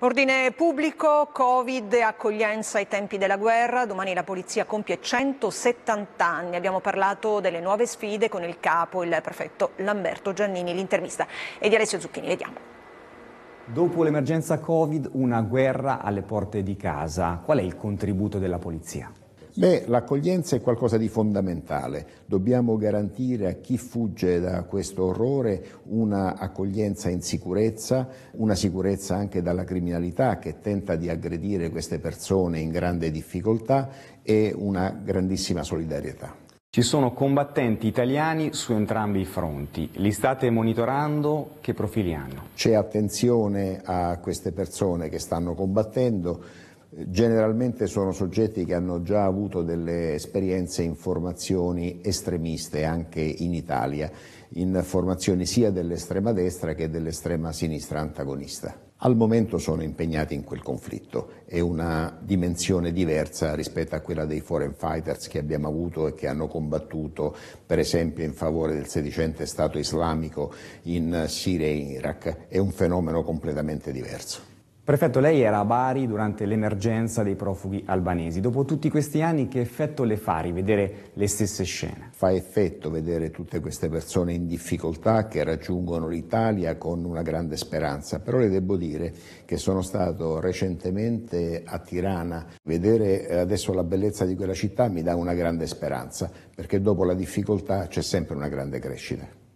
Ordine pubblico, Covid, accoglienza ai tempi della guerra. Domani la polizia compie 170 anni. Abbiamo parlato delle nuove sfide con il capo, il prefetto Lamberto Giannini, l'intervista e di Alessio Zucchini. Vediamo. Dopo l'emergenza Covid, una guerra alle porte di casa. Qual è il contributo della polizia? Beh, l'accoglienza è qualcosa di fondamentale. Dobbiamo garantire a chi fugge da questo orrore un'accoglienza in sicurezza, una sicurezza anche dalla criminalità che tenta di aggredire queste persone in grande difficoltà e una grandissima solidarietà. Ci sono combattenti italiani su entrambi i fronti. Li state monitorando? Che profili hanno? C'è attenzione a queste persone che stanno combattendo Generalmente sono soggetti che hanno già avuto delle esperienze in formazioni estremiste anche in Italia, in formazioni sia dell'estrema destra che dell'estrema sinistra antagonista. Al momento sono impegnati in quel conflitto, è una dimensione diversa rispetto a quella dei foreign fighters che abbiamo avuto e che hanno combattuto per esempio in favore del sedicente Stato islamico in Siria e in Iraq, è un fenomeno completamente diverso. Prefetto, lei era a Bari durante l'emergenza dei profughi albanesi. Dopo tutti questi anni, che effetto le fa rivedere le stesse scene? Fa effetto vedere tutte queste persone in difficoltà che raggiungono l'Italia con una grande speranza. Però le devo dire che sono stato recentemente a Tirana. Vedere eh, adesso la bellezza di quella città mi dà una grande speranza, perché dopo la difficoltà c'è sempre una grande crescita.